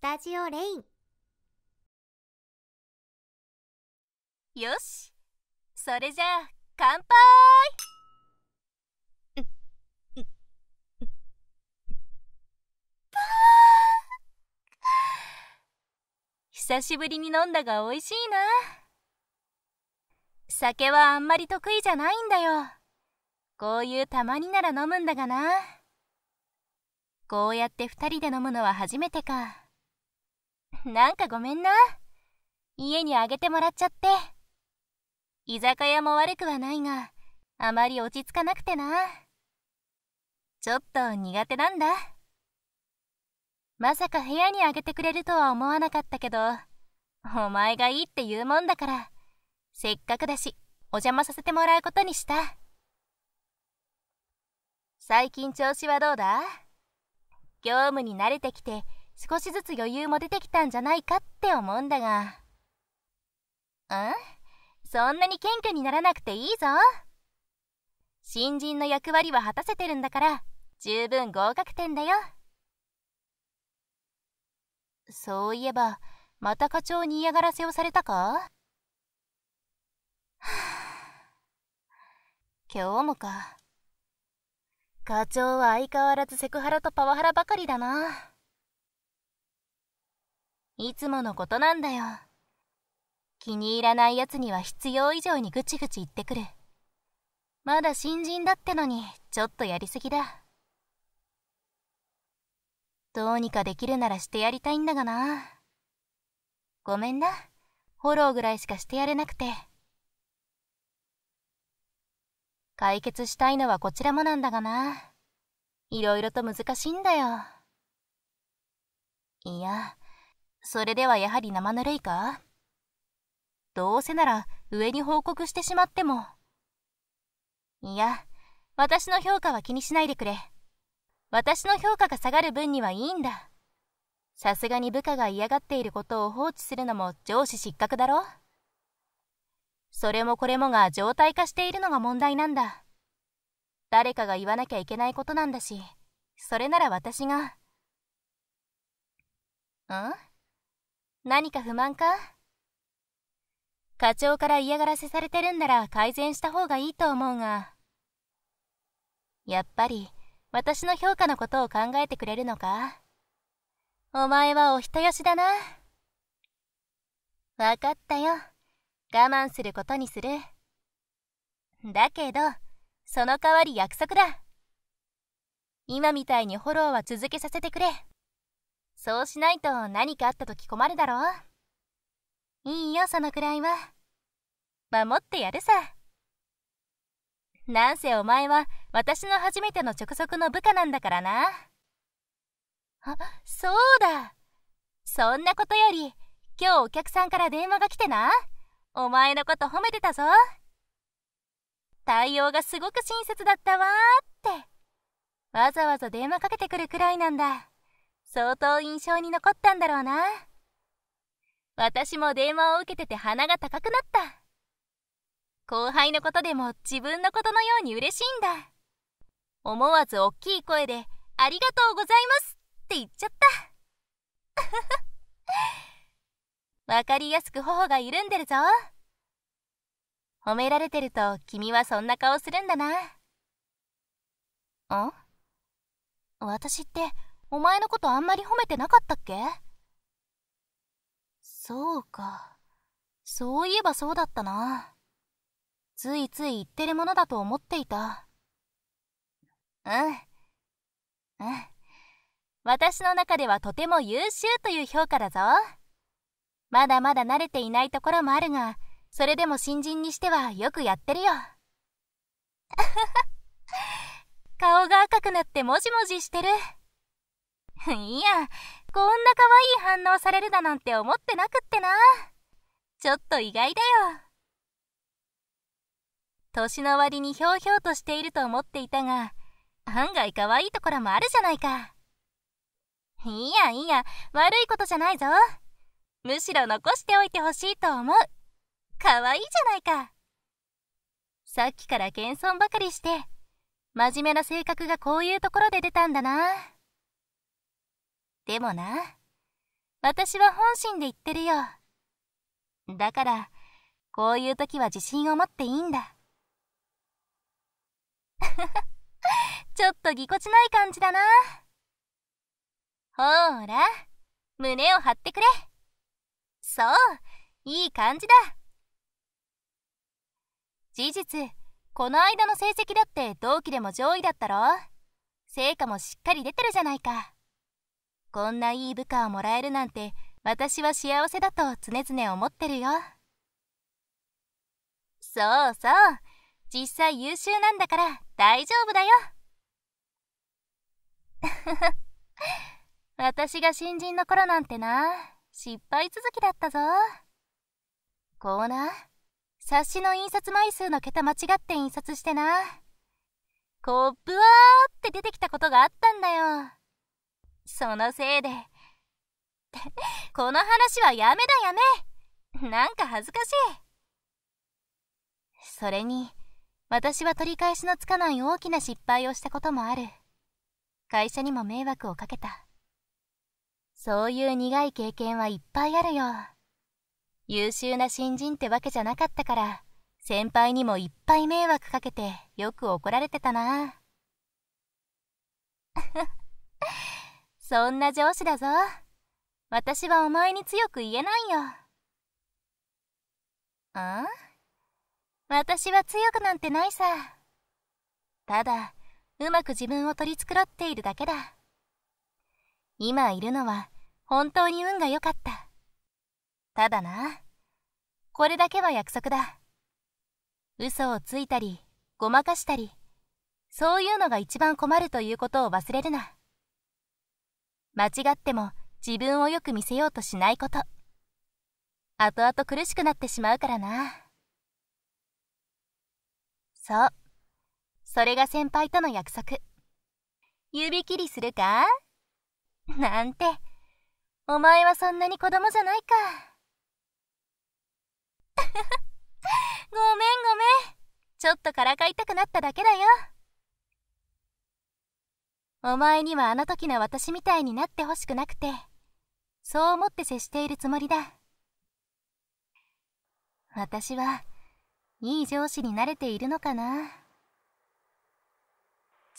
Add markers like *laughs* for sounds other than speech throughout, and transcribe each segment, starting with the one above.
スタジオレインよしそれじゃあ乾杯久しぶりに飲んだが美味しいな酒はあんまり得意じゃないんだよこういうたまになら飲むんだがなこうやって2人で飲むのは初めてか。*laughs* なんかごめんな。家にあげてもらっちゃって。居酒屋も悪くはないが、あまり落ち着かなくてな。ちょっと苦手なんだ。まさか部屋にあげてくれるとは思わなかったけど、お前がいいって言うもんだから、せっかくだし、お邪魔させてもらうことにした。最近調子はどうだ業務に慣れてきて、少しずつ余裕も出てきたんじゃないかって思うんだが。んそんなに謙虚にならなくていいぞ。新人の役割は果たせてるんだから、十分合格点だよ。そういえば、また課長に嫌がらせをされたか *sighs* 今日もか。課長は相変わらずセクハラとパワハラばかりだな。いつものことなんだよ。気に入らない奴には必要以上にぐちぐち言ってくる。まだ新人だってのに、ちょっとやりすぎだ。どうにかできるならしてやりたいんだがな。ごめんな。フォローぐらいしかしてやれなくて。解決したいのはこちらもなんだがな。いろいろと難しいんだよ。いや、それではやはり生ぬるいかどうせなら上に報告してしまっても。いや、私の評価は気にしないでくれ。私の評価が下がる分にはいいんだ。さすがに部下が嫌がっていることを放置するのも上司失格だろそれもこれもが常態化しているのが問題なんだ。誰かが言わなきゃいけないことなんだし、それなら私が。ん何か不満か課長から嫌がらせされてるんなら改善した方がいいと思うが。やっぱり、私の評価のことを考えてくれるのかお前はお人よしだな。わかったよ。我慢することにする。だけど、その代わり約束だ。今みたいにフォローは続けさせてくれ。そうしないと何かあった時困るだろいいよそのくらいは守ってやるさなんせお前は私の初めての直属の部下なんだからなあそうだそんなことより今日お客さんから電話が来てなお前のこと褒めてたぞ対応がすごく親切だったわーってわざわざ電話かけてくるくらいなんだ相当印象に残ったんだろうな。私も電話を受けてて鼻が高くなった。後輩のことでも自分のことのように嬉しいんだ。思わず大きい声で、ありがとうございますって言っちゃった。*laughs* わかりやすく頬が緩んでるぞ。褒められてると君はそんな顔するんだな。ん私って、お前のことあんまり褒めてなかったっけそうか。そういえばそうだったな。ついつい言ってるものだと思っていた。うん。うん。私の中ではとても優秀という評価だぞ。まだまだ慣れていないところもあるが、それでも新人にしてはよくやってるよ。*laughs* 顔が赤くなってもじもじしてる。いや、こんな可愛い反応されるだなんて思ってなくってな。ちょっと意外だよ。年の割にひょうひょうとしていると思っていたが、案外可愛いところもあるじゃないか。いやいや、悪いことじゃないぞ。むしろ残しておいてほしいと思う。可愛いじゃないか。さっきから謙遜ばかりして、真面目な性格がこういうところで出たんだな。でもな、私は本心で言ってるよ。だから、こういう時は自信を持っていいんだ。*laughs* ちょっとぎこちない感じだな。ほーら、胸を張ってくれ。そう、いい感じだ。事実、この間の成績だって同期でも上位だったろ成果もしっかり出てるじゃないか。こんないい部下をもらえるなんて私は幸せだと常々思ってるよそうそう実際優秀なんだから大丈夫だよ *laughs* 私が新人の頃なんてな失敗続きだったぞこうな冊子の印刷枚数の桁間違って印刷してなこうブワーって出てきたことがあったんだよそのせいで *laughs* この話はやめだやめなんか恥ずかしいそれに私は取り返しのつかない大きな失敗をしたこともある会社にも迷惑をかけたそういう苦い経験はいっぱいあるよ優秀な新人ってわけじゃなかったから先輩にもいっぱい迷惑かけてよく怒られてたな *laughs* そんな上司だぞ。私はお前に強く言えないよ。あん私は強くなんてないさ。ただ、うまく自分を取り繕っているだけだ。今いるのは本当に運が良かった。ただな、これだけは約束だ。嘘をついたり、ごまかしたり、そういうのが一番困るということを忘れるな。間違っても自分をよく見せようとしないこと。後々苦しくなってしまうからな。そう。それが先輩との約束。指切りするかなんて、お前はそんなに子供じゃないか。*laughs* ごめんごめん。ちょっとからかいたくなっただけだよ。お前にはあの時の私みたいになってほしくなくて、そう思って接しているつもりだ。私は、いい上司になれているのかな。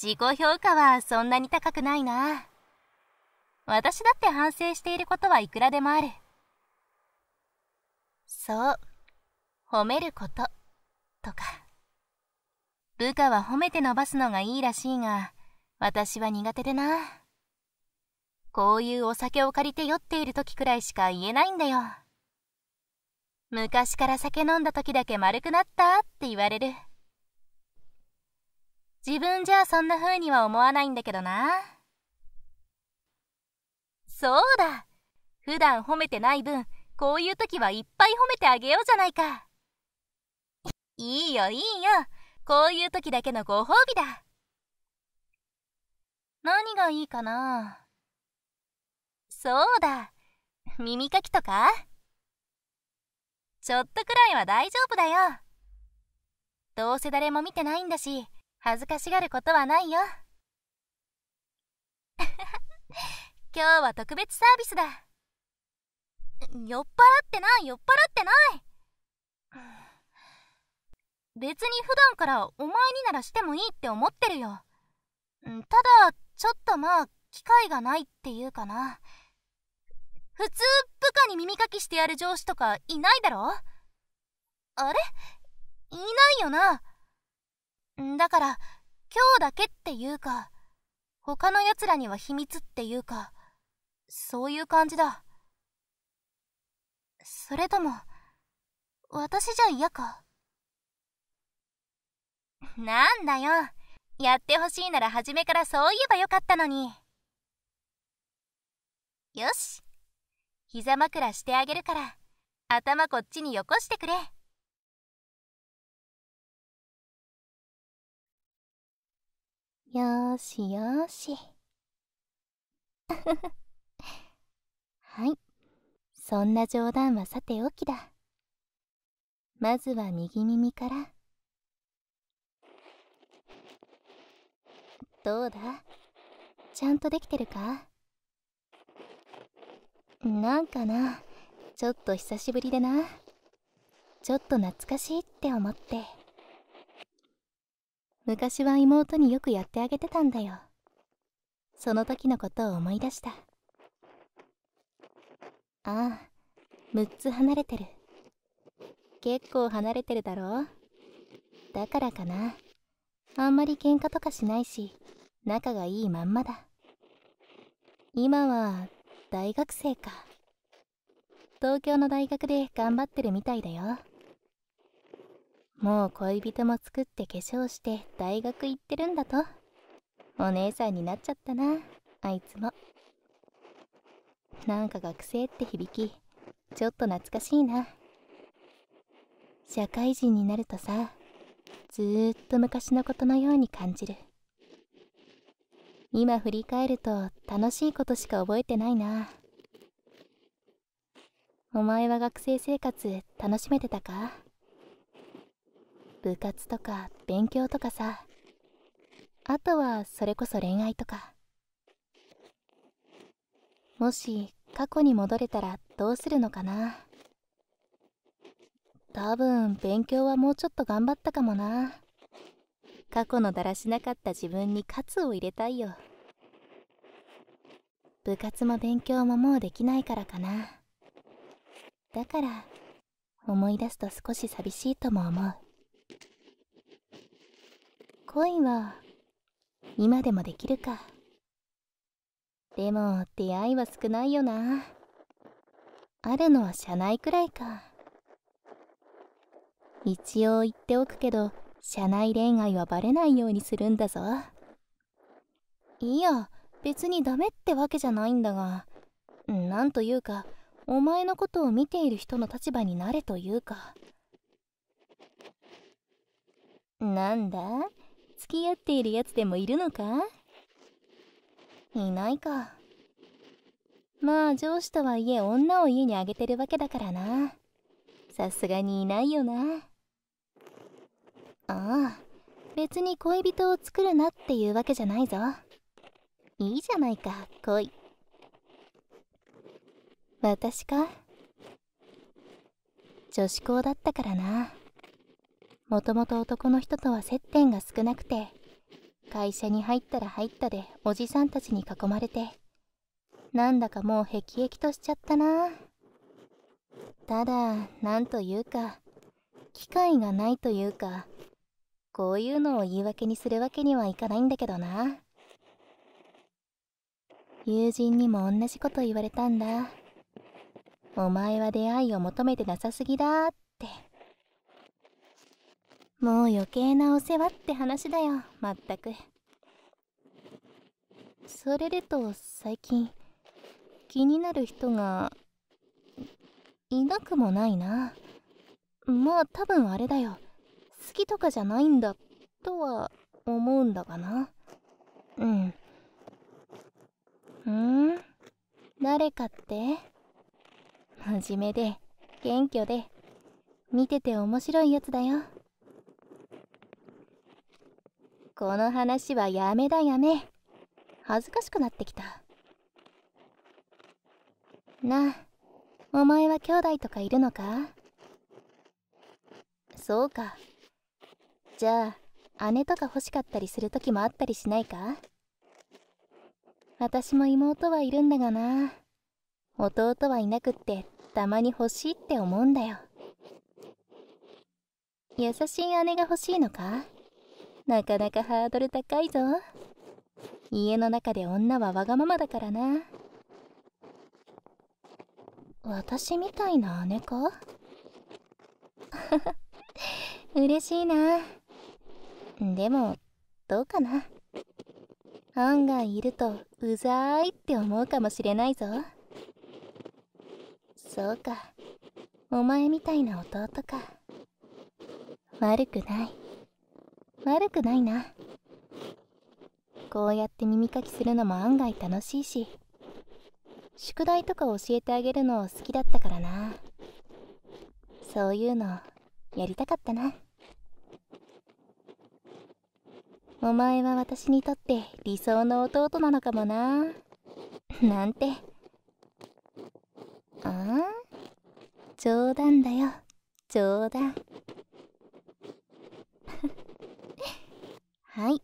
自己評価はそんなに高くないな。私だって反省していることはいくらでもある。そう。褒めること、とか。部下は褒めて伸ばすのがいいらしいが、私は苦手でな。こういうお酒を借りて酔っている時くらいしか言えないんだよ。昔から酒飲んだ時だけ丸くなったって言われる。自分じゃそんな風には思わないんだけどな。そうだ普段褒めてない分、こういう時はいっぱい褒めてあげようじゃないか。いいよいいよ。こういう時だけのご褒美だ。何がいいかなそうだ耳かきとかちょっとくらいは大丈夫だよどうせ誰も見てないんだし恥ずかしがることはないよ *laughs* 今日は特別サービスだ酔っ払ってない酔っ払ってない別に普段からお前にならしてもいいって思ってるよただちょっとまあ、機会がないっていうかな。普通、部下に耳かきしてやる上司とかいないだろあれいないよな。だから、今日だけっていうか、他の奴らには秘密っていうか、そういう感じだ。それとも、私じゃ嫌か。*laughs* なんだよ。やってほしいなら初めからそう言えばよかったのに。よし。膝枕してあげるから、頭こっちによこしてくれ。よーしよーし。*laughs* はい。そんな冗談はさておきだ。まずは右耳から。どうだちゃんとできてるかなんかなちょっと久しぶりでなちょっと懐かしいって思って昔は妹によくやってあげてたんだよその時のことを思い出したああ6つ離れてる結構離れてるだろだからかなあんまり喧嘩とかしないし仲がいいまんまだ今は大学生か東京の大学で頑張ってるみたいだよもう恋人も作って化粧して大学行ってるんだとお姉さんになっちゃったなあいつもなんか学生って響きちょっと懐かしいな社会人になるとさずーっと昔のことのように感じる今振り返ると楽しいことしか覚えてないなお前は学生生活楽しめてたか部活とか勉強とかさあとはそれこそ恋愛とかもし過去に戻れたらどうするのかな多分勉強はもうちょっと頑張ったかもな過去のだらしなかった自分に喝を入れたいよ部活も勉強ももうできないからかなだから思い出すと少し寂しいとも思う恋は今でもできるかでも出会いは少ないよなあるのは社内くらいか一応言っておくけど社内恋愛はバレないようにするんだぞいや別にダメってわけじゃないんだがなんというかお前のことを見ている人の立場になれというかなんだ付き合っているやつでもいるのかいないかまあ上司とはいえ女を家にあげてるわけだからなさすがにいないよなああ別に恋人を作るなっていうわけじゃないぞいいじゃないか恋私か女子校だったからなもともと男の人とは接点が少なくて会社に入ったら入ったでおじさんたちに囲まれてなんだかもうへきへきとしちゃったなただなんというか機会がないというかこういうのを言い訳にするわけにはいかないんだけどな友人にも同じこと言われたんだお前は出会いを求めてなさすぎだってもう余計なお世話って話だよまったくそれでと最近気になる人がいなくもないなまあ多分あれだよ好きとかじゃないんだとは思うんだがなうんうん誰かって真面目で謙虚で見てて面白いやつだよこの話はやめだやめ恥ずかしくなってきたなあお前は兄弟とかいるのかそうかじゃあ姉とか欲しかったりする時もあったりしないか私も妹はいるんだがな弟はいなくってたまに欲しいって思うんだよ優しい姉が欲しいのかなかなかハードル高いぞ家の中で女はわがままだからな私みたいな姉か *laughs* 嬉しいなでもどうかな案外いるとうざーいって思うかもしれないぞそうかお前みたいな弟か悪くない悪くないなこうやって耳かきするのも案外楽しいし宿題とか教えてあげるの好きだったからなそういうのやりたかったな。お前は私にとって理想の弟なのかもななんてああ冗談だよ冗談 *laughs* はい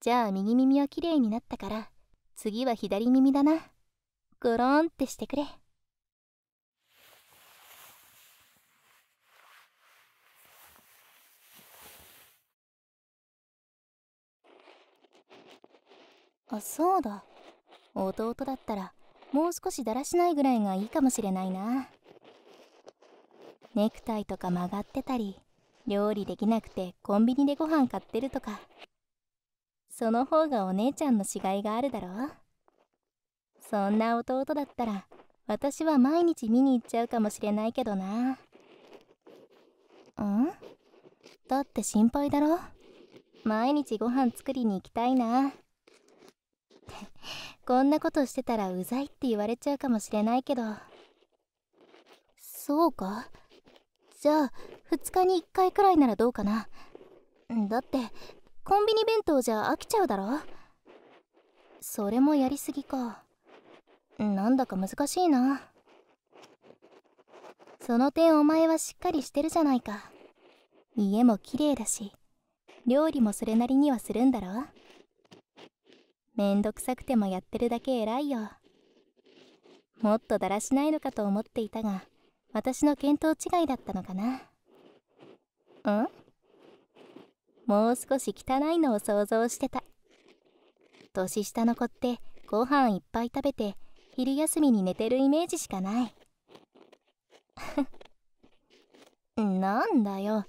じゃあ右耳はきれいになったから次は左耳だなゴロンってしてくれ。あそうだ弟だったらもう少しだらしないぐらいがいいかもしれないなネクタイとか曲がってたり料理できなくてコンビニでご飯買ってるとかその方がお姉ちゃんのしがいがあるだろそんな弟だったら私は毎日見に行っちゃうかもしれないけどなうんだって心配だろ毎日ご飯作りに行きたいな *laughs* こんなことしてたらうざいって言われちゃうかもしれないけどそうかじゃあ2日に1回くらいならどうかなだってコンビニ弁当じゃ飽きちゃうだろそれもやりすぎかなんだか難しいなその点お前はしっかりしてるじゃないか家も綺麗だし料理もそれなりにはするんだろめんどくさくてもやってるだけ偉いよもっとだらしないのかと思っていたが私の見当違いだったのかなうんもう少し汚いのを想像してた年下の子ってご飯いっぱい食べて昼休みに寝てるイメージしかない *laughs* なんだよ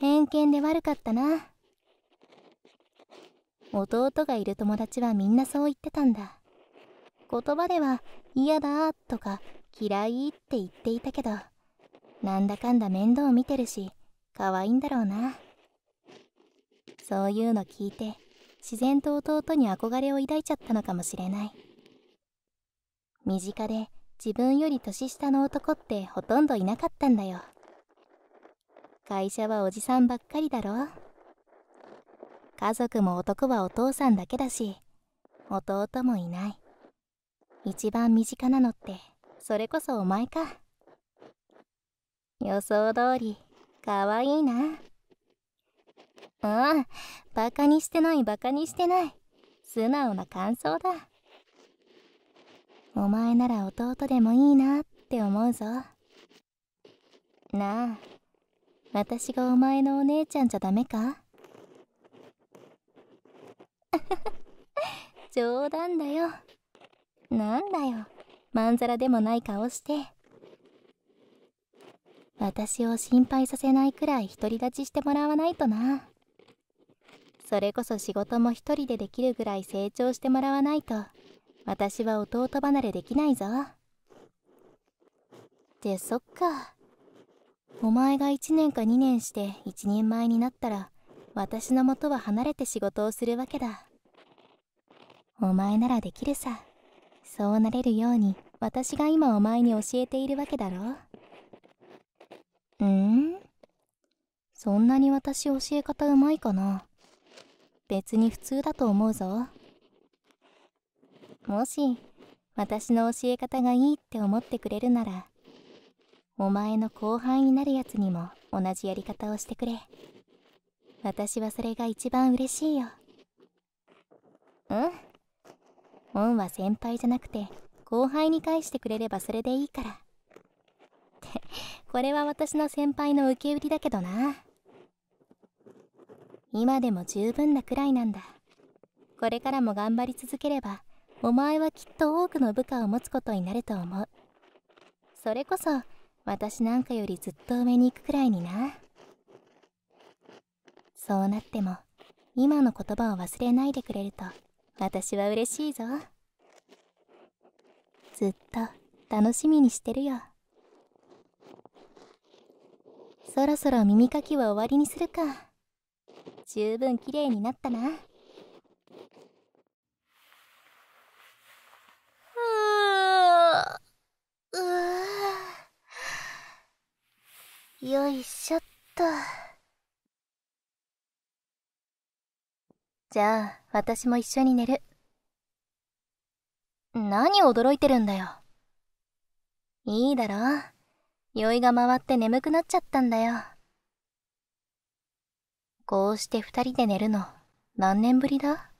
偏見で悪かったな弟がいる友達はみんなそう言ってたんだ言葉では「嫌だ」とか「嫌い」って言っていたけどなんだかんだ面倒見てるし可愛いんだろうなそういうの聞いて自然と弟に憧れを抱いちゃったのかもしれない身近で自分より年下の男ってほとんどいなかったんだよ会社はおじさんばっかりだろ家族も男はお父さんだけだし弟もいない一番身近なのってそれこそお前か予想通りかわいいなうんバカにしてないバカにしてない素直な感想だお前なら弟でもいいなって思うぞなあ私がお前のお姉ちゃんじゃダメか *laughs* 冗談だよなんだよまんざらでもない顔して私を心配させないくらい独り立ちしてもらわないとなそれこそ仕事も一人でできるぐらい成長してもらわないと私は弟離れできないぞってそっかお前が1年か2年して一人前になったら私のもとは離れて仕事をするわけだお前ならできるさそうなれるように私が今お前に教えているわけだろうんそんなに私教え方うまいかな別に普通だと思うぞもし私の教え方がいいって思ってくれるならお前の後輩になるやつにも同じやり方をしてくれ。私はそれが一番嬉しいようん恩は先輩じゃなくて後輩に返してくれればそれでいいからって *laughs* これは私の先輩の受け売りだけどな今でも十分なくらいなんだこれからも頑張り続ければお前はきっと多くの部下を持つことになると思うそれこそ私なんかよりずっと上に行くくらいにな。そうなっても今の言葉を忘れないでくれると私は嬉しいぞずっと楽しみにしてるよそろそろ耳かきは終わりにするか十分綺麗になったなよいしょっと。じゃあ、私も一緒に寝る。何驚いてるんだよ。いいだろ。酔いが回って眠くなっちゃったんだよ。こうして二人で寝るの、何年ぶりだ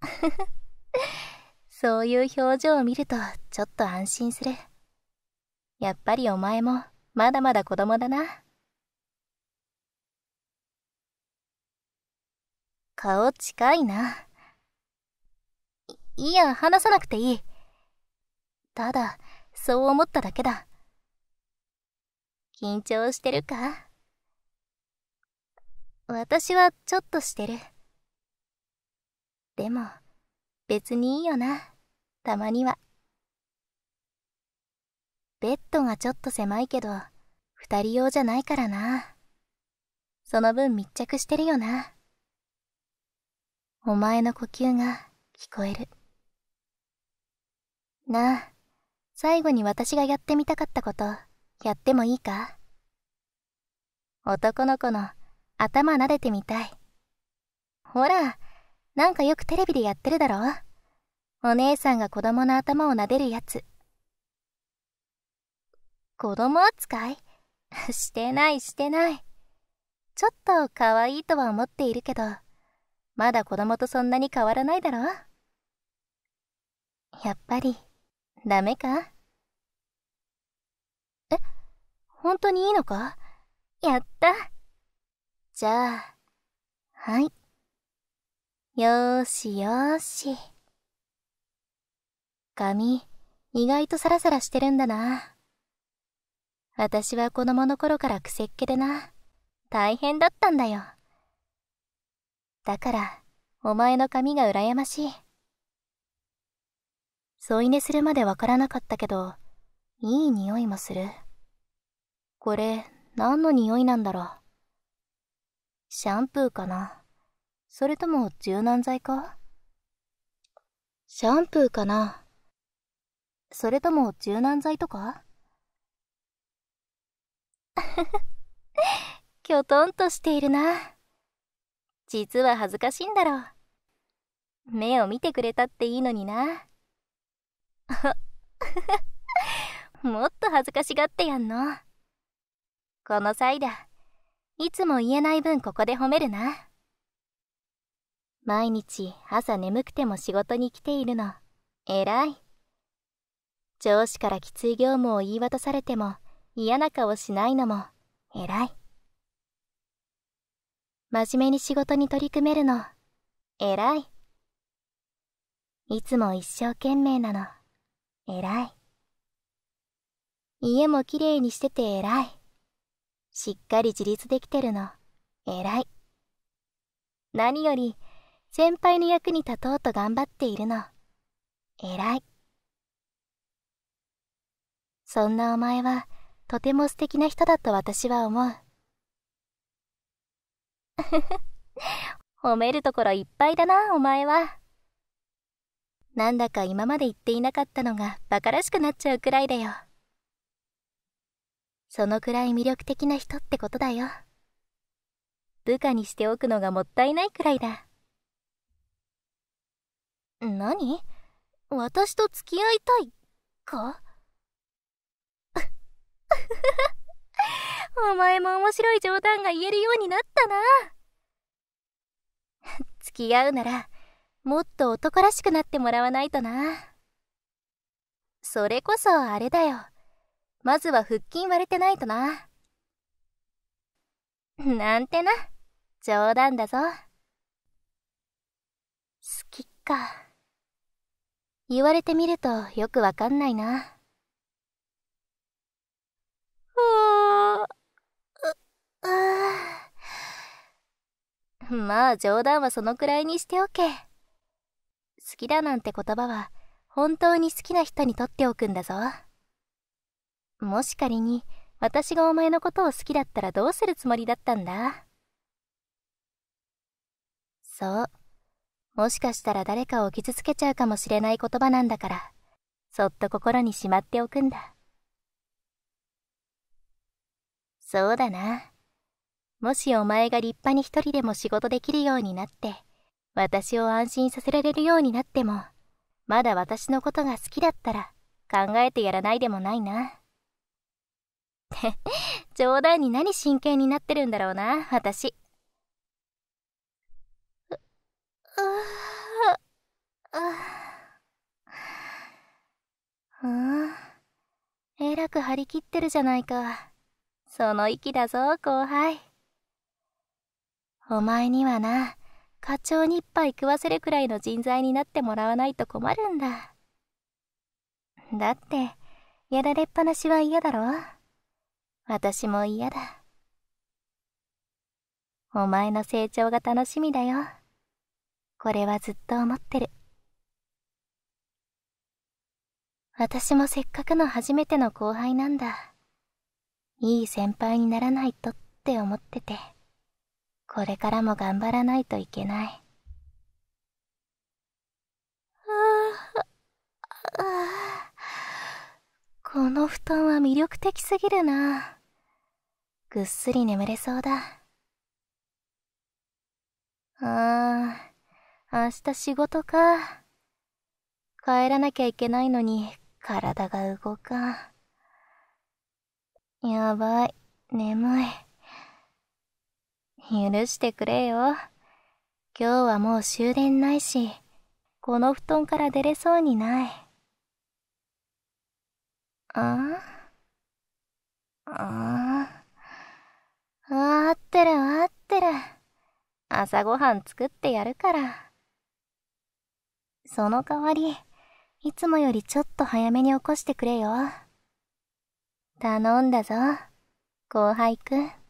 *laughs* そういう表情を見ると、ちょっと安心する。やっぱりお前も、まだまだ子供だな。顔近いな。い、いや、話さなくていい。ただ、そう思っただけだ。緊張してるか私はちょっとしてる。でも、別にいいよな、たまには。ベッドがちょっと狭いけど、二人用じゃないからな。その分密着してるよな。お前の呼吸が聞こえる。なあ、最後に私がやってみたかったこと、やってもいいか男の子の頭撫でてみたい。ほら、なんかよくテレビでやってるだろお姉さんが子供の頭を撫でるやつ。子供扱い *laughs* してないしてない。ちょっと可愛いとは思っているけど、まだ子供とそんなに変わらないだろやっぱり、ダメかえ、本当にいいのかやったじゃあ、はい。よーしよーし。髪、意外とサラサラしてるんだな。私は子供の頃から癖っ気でな、大変だったんだよ。だから、お前の髪が羨ましい。添い寝するまでわからなかったけど、いい匂いもする。これ、何の匂いなんだろう。シャンプーかなそれとも柔軟剤かシャンプーかなそれとも柔軟剤とか *laughs* きょとんとしているな。実は恥ずかしいんだろう。目を見てくれたっていいのにな。*laughs* もっと恥ずかしがってやんの。この際だ。いつも言えない分ここで褒めるな。毎日朝眠くても仕事に来ているの。偉い。上司からきつい業務を言い渡されても嫌な顔しないのも偉い。真面目に仕事に取り組めるの。偉い。いつも一生懸命なの。偉い。家もきれいにしてて偉い。しっかり自立できてるの。偉い。何より、先輩の役に立とうと頑張っているの。偉い。そんなお前は、とても素敵な人だと私は思う。*laughs* 褒めるところいっぱいだな、お前は。なんだか今まで言っていなかったのが馬鹿らしくなっちゃうくらいだよ。そのくらい魅力的な人ってことだよ。部下にしておくのがもったいないくらいだ。何私と付き合いたいか *laughs* お前も面白い冗談が言えるようになったな。*laughs* 付き合うなら、もっと男らしくなってもらわないとな。それこそあれだよ。まずは腹筋割れてないとな。*laughs* なんてな。冗談だぞ。好きか。言われてみるとよくわかんないな。まあ冗談はそのくらいにしておけ。好きだなんて言葉は本当に好きな人にとっておくんだぞ。もし仮に私がお前のことを好きだったらどうするつもりだったんだそう。もしかしたら誰かを傷つけちゃうかもしれない言葉なんだから、そっと心にしまっておくんだ。そうだな。もしお前が立派に一人でも仕事できるようになって、私を安心させられるようになっても、まだ私のことが好きだったら、考えてやらないでもないな。っ *laughs* て冗談に何真剣になってるんだろうな、私。う、ううん。えらく張り切ってるじゃないか。その息だぞ、後輩。お前にはな、課長に一杯食わせるくらいの人材になってもらわないと困るんだ。だって、やられっぱなしは嫌だろ私も嫌だ。お前の成長が楽しみだよ。これはずっと思ってる。私もせっかくの初めての後輩なんだ。いい先輩にならないとって思ってて。これからも頑張らないといけない。この布団は魅力的すぎるな。ぐっすり眠れそうだ。ああ、明日仕事か。帰らなきゃいけないのに体が動かん。やばい、眠い。許してくれよ。今日はもう終電ないし、この布団から出れそうにない。ああああ。合ってる合ってる。朝ごはん作ってやるから。その代わり、いつもよりちょっと早めに起こしてくれよ。頼んだぞ、後輩くん。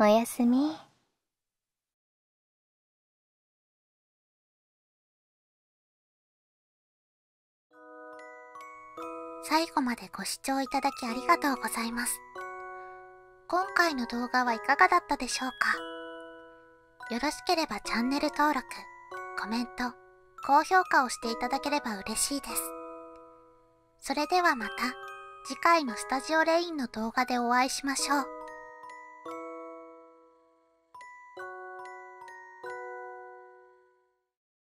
おやすみ。最後までご視聴いただきありがとうございます。今回の動画はいかがだったでしょうかよろしければチャンネル登録、コメント、高評価をしていただければ嬉しいです。それではまた次回のスタジオレインの動画でお会いしましょう。